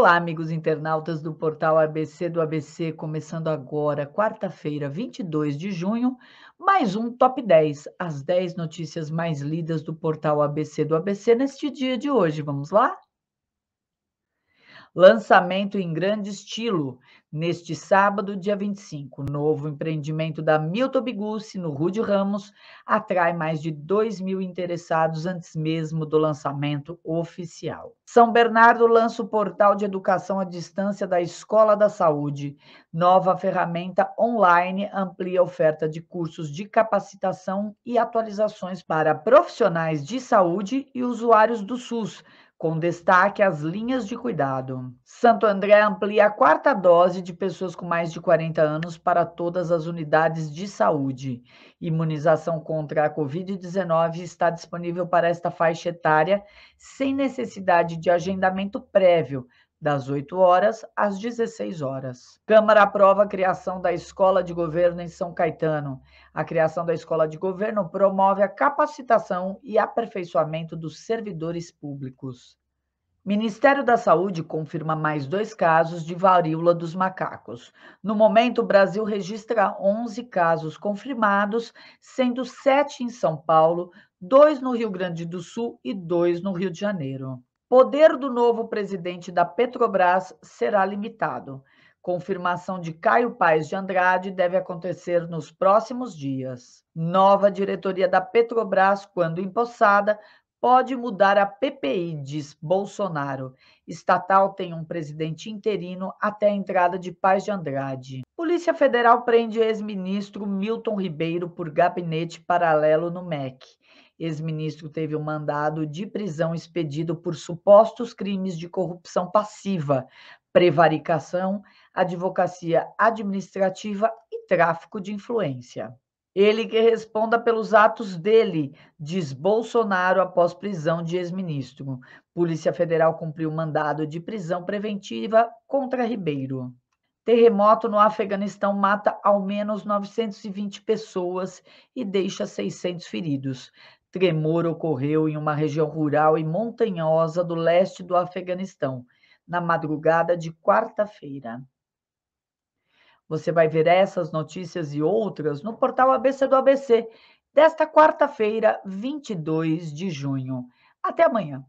Olá, amigos internautas do portal ABC do ABC, começando agora, quarta-feira, 22 de junho, mais um Top 10, as 10 notícias mais lidas do portal ABC do ABC neste dia de hoje. Vamos lá? Lançamento em grande estilo, neste sábado, dia 25. Novo empreendimento da Milton Bigucci, no Rude Ramos, atrai mais de 2 mil interessados antes mesmo do lançamento oficial. São Bernardo lança o portal de educação à distância da Escola da Saúde. Nova ferramenta online amplia a oferta de cursos de capacitação e atualizações para profissionais de saúde e usuários do SUS com destaque as linhas de cuidado. Santo André amplia a quarta dose de pessoas com mais de 40 anos para todas as unidades de saúde. Imunização contra a Covid-19 está disponível para esta faixa etária sem necessidade de agendamento prévio, das 8 horas às 16 horas. Câmara aprova a criação da Escola de Governo em São Caetano. A criação da Escola de Governo promove a capacitação e aperfeiçoamento dos servidores públicos. Ministério da Saúde confirma mais dois casos de varíola dos macacos. No momento, o Brasil registra 11 casos confirmados, sendo sete em São Paulo, dois no Rio Grande do Sul e dois no Rio de Janeiro. Poder do novo presidente da Petrobras será limitado. Confirmação de Caio Paes de Andrade deve acontecer nos próximos dias. Nova diretoria da Petrobras, quando empossada, pode mudar a PPI, diz Bolsonaro. Estatal tem um presidente interino até a entrada de Paz de Andrade. Polícia Federal prende ex-ministro Milton Ribeiro por gabinete paralelo no MEC. Ex-ministro teve um mandado de prisão expedido por supostos crimes de corrupção passiva, prevaricação, advocacia administrativa e tráfico de influência. Ele que responda pelos atos dele, diz Bolsonaro após prisão de ex-ministro. Polícia Federal cumpriu mandado de prisão preventiva contra Ribeiro. Terremoto no Afeganistão mata ao menos 920 pessoas e deixa 600 feridos. Tremor ocorreu em uma região rural e montanhosa do leste do Afeganistão, na madrugada de quarta-feira. Você vai ver essas notícias e outras no portal ABC do ABC, desta quarta-feira, 22 de junho. Até amanhã.